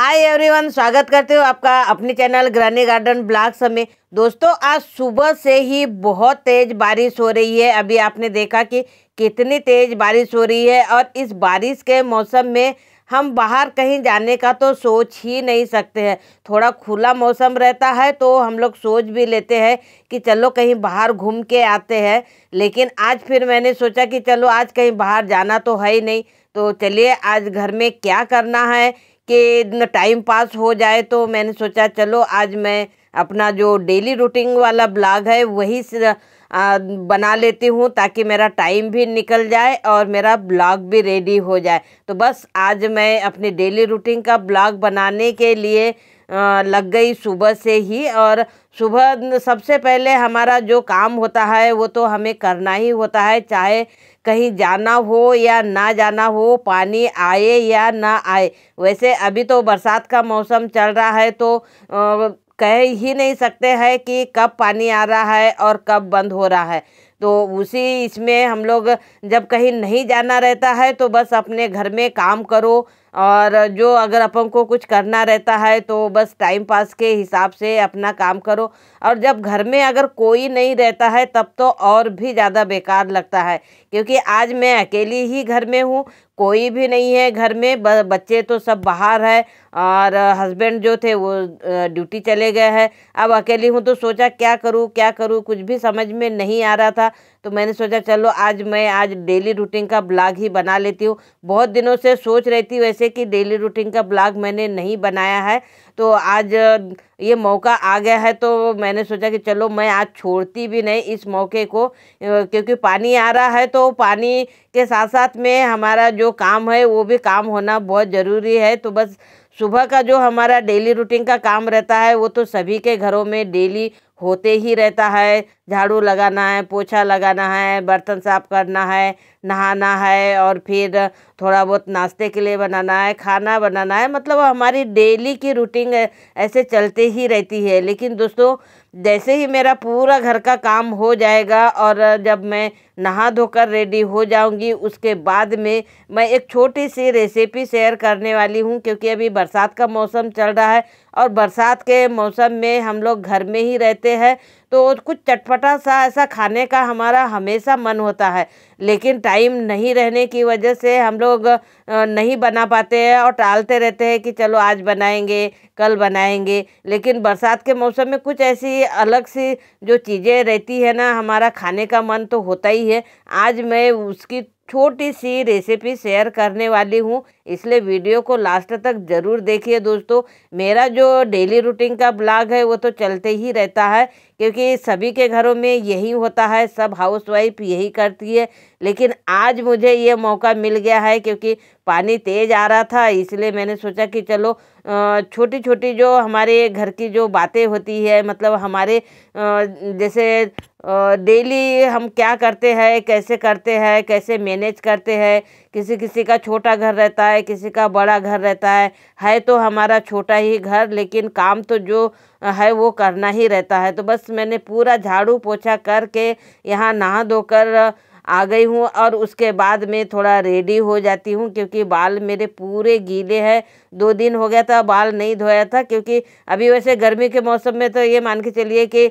hi everyone स्वागत करते हो आपका अपने चैनल ग्रानी गार्डन ब्लॉग समय दोस्तों आज सुबह से ही बहुत तेज़ बारिश हो रही है अभी आपने देखा कि कितनी तेज़ बारिश हो रही है और इस बारिश के मौसम में हम बाहर कहीं जाने का तो सोच ही नहीं सकते हैं थोड़ा खुला मौसम रहता है तो हम लोग सोच भी लेते हैं कि चलो कहीं बाहर घूम के आते हैं लेकिन आज फिर मैंने सोचा कि चलो आज कहीं बाहर जाना तो है ही नहीं तो चलिए आज घर में क्या करना है कि टाइम पास हो जाए तो मैंने सोचा चलो आज मैं अपना जो डेली रूटीन वाला ब्लॉग है वही बना लेती हूँ ताकि मेरा टाइम भी निकल जाए और मेरा ब्लॉग भी रेडी हो जाए तो बस आज मैं अपनी डेली रूटीन का ब्लॉग बनाने के लिए लग गई सुबह से ही और सुबह सबसे पहले हमारा जो काम होता है वो तो हमें करना ही होता है चाहे कहीं जाना हो या ना जाना हो पानी आए या ना आए वैसे अभी तो बरसात का मौसम चल रहा है तो कह ही नहीं सकते हैं कि कब पानी आ रहा है और कब बंद हो रहा है तो उसी इसमें हम लोग जब कहीं नहीं जाना रहता है तो बस अपने घर में काम करो और जो अगर अपन को कुछ करना रहता है तो बस टाइम पास के हिसाब से अपना काम करो और जब घर में अगर कोई नहीं रहता है तब तो और भी ज़्यादा बेकार लगता है क्योंकि आज मैं अकेली ही घर में हूँ कोई भी नहीं है घर में बच्चे तो सब बाहर है और हस्बैंड जो थे वो ड्यूटी चले गए हैं अब अकेली हूँ तो सोचा क्या करूँ क्या करूँ कुछ भी समझ में नहीं आ रहा था तो मैंने सोचा चलो आज मैं आज डेली रूटीन का ब्लॉग ही बना लेती हूँ बहुत दिनों से सोच रही थी वैसे कि डेली रूटीन का ब्लॉग मैंने नहीं बनाया है तो आज ये मौका आ गया है तो मैंने सोचा कि चलो मैं आज छोड़ती भी नहीं इस मौके को क्योंकि पानी आ रहा है तो पानी के साथ साथ में हमारा जो काम है वो भी काम होना बहुत ज़रूरी है तो बस सुबह का जो हमारा डेली रूटीन का काम रहता है वो तो सभी के घरों में डेली होते ही रहता है झाड़ू लगाना है पोछा लगाना है बर्तन साफ करना है नहाना है और फिर थोड़ा बहुत नाश्ते के लिए बनाना है खाना बनाना है मतलब हमारी डेली की रूटीन ऐसे चलते ही रहती है लेकिन दोस्तों जैसे ही मेरा पूरा घर का काम हो जाएगा और जब मैं नहा धोकर रेडी हो जाऊंगी उसके बाद में मैं एक छोटी सी रेसिपी शेयर करने वाली हूँ क्योंकि अभी बरसात का मौसम चल रहा है और बरसात के मौसम में हम लोग घर में ही रहते हैं तो कुछ चटपटा सा ऐसा खाने का हमारा हमेशा मन होता है लेकिन टाइम नहीं रहने की वजह से हम लोग नहीं बना पाते हैं और टालते रहते हैं कि चलो आज बनाएंगे कल बनाएंगे लेकिन बरसात के मौसम में कुछ ऐसी अलग सी जो चीज़ें रहती है ना हमारा खाने का मन तो होता ही है आज मैं उसकी छोटी सी रेसिपी शेयर करने वाली हूँ इसलिए वीडियो को लास्ट तक ज़रूर देखिए दोस्तों मेरा जो डेली रूटीन का ब्लॉग है वो तो चलते ही रहता है क्योंकि सभी के घरों में यही होता है सब हाउसवाइफ यही करती है लेकिन आज मुझे ये मौका मिल गया है क्योंकि पानी तेज़ आ रहा था इसलिए मैंने सोचा कि चलो छोटी छोटी जो हमारे घर की जो बातें होती है मतलब हमारे जैसे डेली हम क्या करते हैं कैसे करते हैं कैसे मैनेज करते हैं किसी किसी का छोटा घर रहता है किसी का बड़ा घर रहता है है तो हमारा छोटा ही घर लेकिन काम तो जो है वो करना ही रहता है तो बस मैंने पूरा झाड़ू पोछा करके यहाँ नहा धोकर आ गई हूँ और उसके बाद मैं थोड़ा रेडी हो जाती हूँ क्योंकि बाल मेरे पूरे गीले हैं दो दिन हो गया था बाल नहीं धोया था क्योंकि अभी वैसे गर्मी के मौसम में तो ये मान के चलिए कि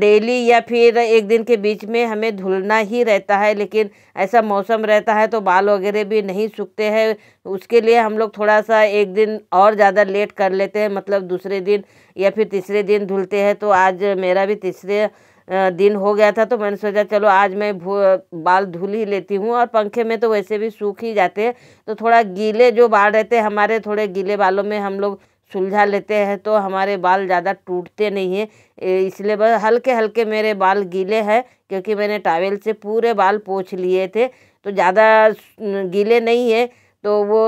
डेली या फिर एक दिन के बीच में हमें धुलना ही रहता है लेकिन ऐसा मौसम रहता है तो बाल वगैरह भी नहीं सूखते हैं उसके लिए हम लोग थोड़ा सा एक दिन और ज़्यादा लेट कर लेते हैं मतलब दूसरे दिन या फिर तीसरे दिन धुलते हैं तो आज मेरा भी तीसरे दिन हो गया था तो मैंने सोचा चलो आज मैं बाल धुल ही लेती हूँ और पंखे में तो वैसे भी सूख ही जाते हैं तो थोड़ा गीले जो बाल रहते हैं हमारे थोड़े गीले बालों में हम लोग सुलझा लेते हैं तो हमारे बाल ज़्यादा टूटते नहीं हैं इसलिए बस हल्के हल्के मेरे बाल गीले हैं क्योंकि मैंने टावेल से पूरे बाल पोछ लिए थे तो ज़्यादा गीले नहीं है तो वो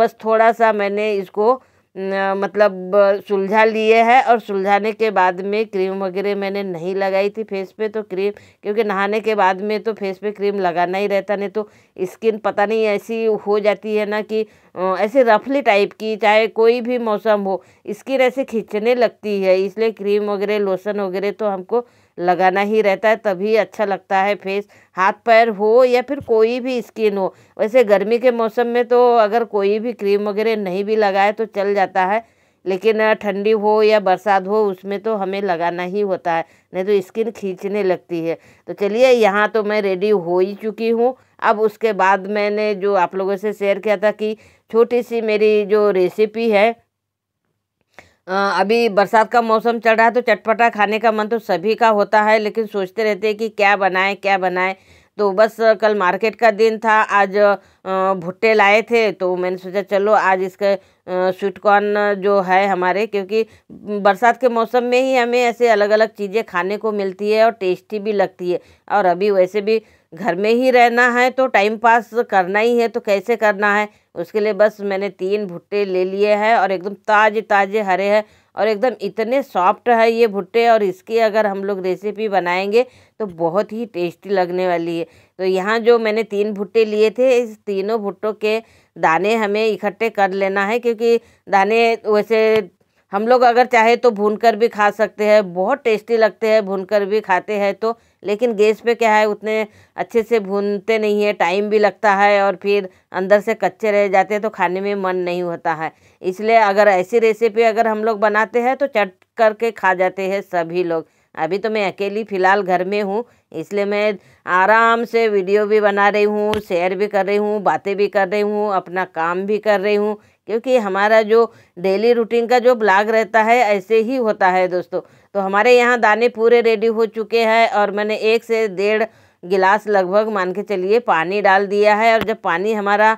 बस थोड़ा सा मैंने इसको मतलब सुलझा लिए है और सुलझाने के बाद में क्रीम वगैरह मैंने नहीं लगाई थी फेस पे तो क्रीम क्योंकि नहाने के बाद में तो फेस पे क्रीम लगाना ही रहता नहीं तो स्किन पता नहीं ऐसी हो जाती है ना कि ऐसे रफली टाइप की चाहे कोई भी मौसम हो स्किन ऐसे खींचने लगती है इसलिए क्रीम वगैरह लोशन वगैरह तो हमको लगाना ही रहता है तभी अच्छा लगता है फेस हाथ पैर हो या फिर कोई भी स्किन हो वैसे गर्मी के मौसम में तो अगर कोई भी क्रीम वगैरह नहीं भी लगाए तो चल जाता है लेकिन ठंडी हो या बरसात हो उसमें तो हमें लगाना ही होता है नहीं तो स्किन खींचने लगती है तो चलिए यहाँ तो मैं रेडी हो ही चुकी हूँ अब उसके बाद मैंने जो आप लोगों से शेयर किया था कि छोटी सी मेरी जो रेसिपी है अभी बरसात का मौसम चल रहा है तो चटपटा खाने का मन तो सभी का होता है लेकिन सोचते रहते हैं कि क्या बनाएं क्या बनाएं तो बस कल मार्केट का दिन था आज भुट्टे लाए थे तो मैंने सोचा चलो आज इसके स्वीट कॉर्न जो है हमारे क्योंकि बरसात के मौसम में ही हमें ऐसे अलग अलग चीज़ें खाने को मिलती है और टेस्टी भी लगती है और अभी वैसे भी घर में ही रहना है तो टाइम पास करना ही है तो कैसे करना है उसके लिए बस मैंने तीन भुट्टे ले लिए हैं और एकदम ताज़े ताज़े हरे हैं और एकदम इतने सॉफ्ट है ये भुट्टे और इसकी अगर हम लोग रेसिपी बनाएंगे तो बहुत ही टेस्टी लगने वाली है तो यहाँ जो मैंने तीन भुट्टे लिए थे इस तीनों भुट्टों के दाने हमें इकट्ठे कर लेना है क्योंकि दाने वैसे हम लोग अगर चाहे तो भूनकर भी खा सकते हैं बहुत टेस्टी लगते हैं भूनकर भी खाते हैं तो लेकिन गैस पे क्या है उतने अच्छे से भूनते नहीं है टाइम भी लगता है और फिर अंदर से कच्चे रह जाते हैं तो खाने में मन नहीं होता है इसलिए अगर ऐसी रेसिपी अगर हम लोग बनाते हैं तो चट करके खा जाते हैं सभी लोग अभी तो मैं अकेली फ़िलहाल घर में हूँ इसलिए मैं आराम से वीडियो भी बना रही हूँ शेयर भी कर रही हूँ बातें भी कर रही हूँ अपना काम भी कर रही हूँ क्योंकि हमारा जो डेली रूटीन का जो ब्लॉग रहता है ऐसे ही होता है दोस्तों तो हमारे यहाँ दाने पूरे रेडी हो चुके हैं और मैंने एक से डेढ़ गिलास लगभग मान के चलिए पानी डाल दिया है और जब पानी हमारा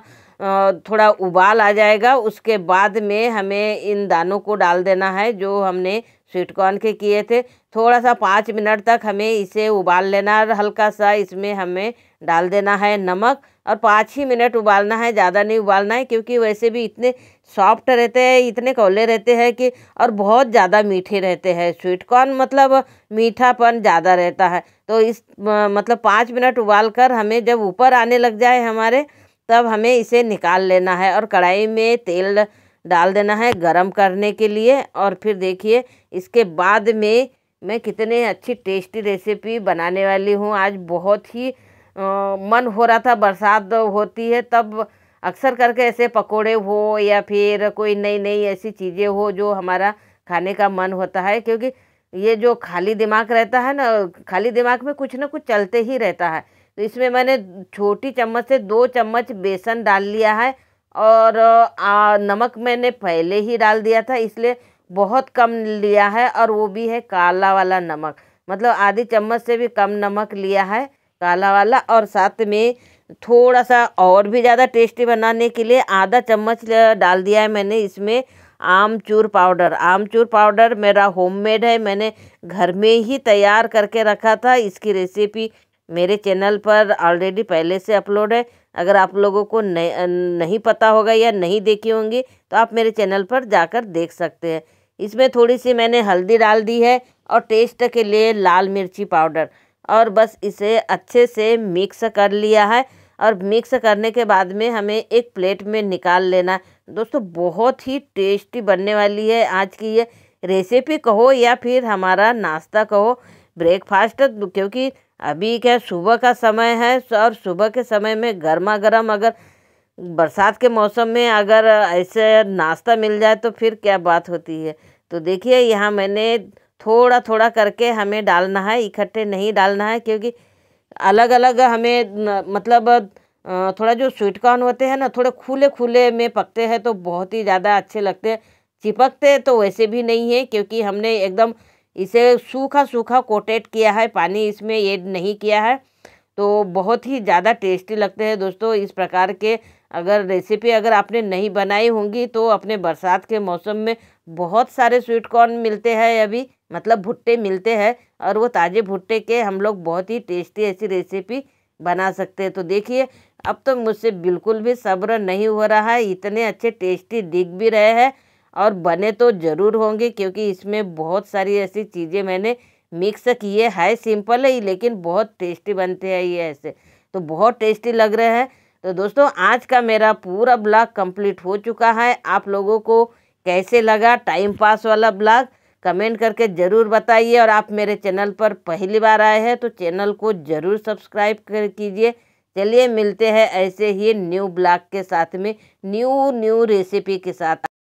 थोड़ा उबाल आ जाएगा उसके बाद में हमें इन दानों को डाल देना है जो हमने स्वीट कॉर्न के किए थे थोड़ा सा पाँच मिनट तक हमें इसे उबाल लेना है और हल्का सा इसमें हमें डाल देना है नमक और पाँच ही मिनट उबालना है ज़्यादा नहीं उबालना है क्योंकि वैसे भी इतने सॉफ्ट रहते हैं इतने कौले रहते हैं कि और बहुत ज़्यादा मीठे रहते हैं स्वीट कॉर्न मतलब मीठापन ज़्यादा रहता है तो इस मतलब पाँच मिनट उबाल कर हमें जब ऊपर आने लग जाए हमारे तब हमें इसे निकाल लेना है और कढ़ाई में तेल डाल देना है गरम करने के लिए और फिर देखिए इसके बाद में मैं कितने अच्छी टेस्टी रेसिपी बनाने वाली हूँ आज बहुत ही आ, मन हो रहा था बरसात होती है तब अक्सर करके ऐसे पकोड़े हो या फिर कोई नई नई ऐसी चीज़ें हो जो हमारा खाने का मन होता है क्योंकि ये जो खाली दिमाग रहता है ना खाली दिमाग में कुछ ना कुछ चलते ही रहता है तो इसमें मैंने छोटी चम्मच से दो चम्मच बेसन डाल लिया है और आ, नमक मैंने पहले ही डाल दिया था इसलिए बहुत कम लिया है और वो भी है काला वाला नमक मतलब आधी चम्मच से भी कम नमक लिया है काला वाला और साथ में थोड़ा सा और भी ज़्यादा टेस्टी बनाने के लिए आधा चम्मच डाल दिया है मैंने इसमें आमचूर पाउडर आमचूर पाउडर मेरा होममेड है मैंने घर में ही तैयार करके रखा था इसकी रेसिपी मेरे चैनल पर ऑलरेडी पहले से अपलोड है अगर आप लोगों को नहीं नहीं पता होगा या नहीं देखी होंगी तो आप मेरे चैनल पर जाकर देख सकते हैं इसमें थोड़ी सी मैंने हल्दी डाल दी है और टेस्ट के लिए लाल मिर्ची पाउडर और बस इसे अच्छे से मिक्स कर लिया है और मिक्स करने के बाद में हमें एक प्लेट में निकाल लेना दोस्तों बहुत ही टेस्टी बनने वाली है आज की ये रेसिपी कहो या फिर हमारा नाश्ता कहो ब्रेकफास्ट क्योंकि अभी क्या सुबह का समय है और सुबह के समय में गर्मा गर्म अगर बरसात के मौसम में अगर ऐसे नाश्ता मिल जाए तो फिर क्या बात होती है तो देखिए यहाँ मैंने थोड़ा थोड़ा करके हमें डालना है इकट्ठे नहीं डालना है क्योंकि अलग अलग हमें मतलब थोड़ा जो स्वीट कॉर्न होते हैं ना थोड़े खुले खुले में पकते हैं तो बहुत ही ज़्यादा अच्छे लगते हैं चिपकते तो वैसे भी नहीं है क्योंकि हमने एकदम इसे सूखा सूखा कोटेट किया है पानी इसमें ऐड नहीं किया है तो बहुत ही ज़्यादा टेस्टी लगते हैं दोस्तों इस प्रकार के अगर रेसिपी अगर आपने नहीं बनाई होंगी तो अपने बरसात के मौसम में बहुत सारे स्वीट कॉर्न मिलते हैं अभी मतलब भुट्टे मिलते हैं और वो ताज़े भुट्टे के हम लोग बहुत ही टेस्टी ऐसी रेसिपी बना सकते हैं तो देखिए अब तो मुझसे बिल्कुल भी सब्र नहीं हो रहा है इतने अच्छे टेस्टी दिख भी रहे हैं और बने तो ज़रूर होंगे क्योंकि इसमें बहुत सारी ऐसी चीज़ें मैंने मिक्स किए है सिंपल ही लेकिन बहुत टेस्टी बनते हैं ये ऐसे तो बहुत टेस्टी लग रहे हैं तो दोस्तों आज का मेरा पूरा ब्लॉग कंप्लीट हो चुका है आप लोगों को कैसे लगा टाइम पास वाला ब्लॉग कमेंट करके ज़रूर बताइए और आप मेरे चैनल पर पहली बार आए हैं तो चैनल को ज़रूर सब्सक्राइब कर कीजिए चलिए मिलते हैं ऐसे ही न्यू ब्लॉग के साथ में न्यू न्यू रेसिपी के साथ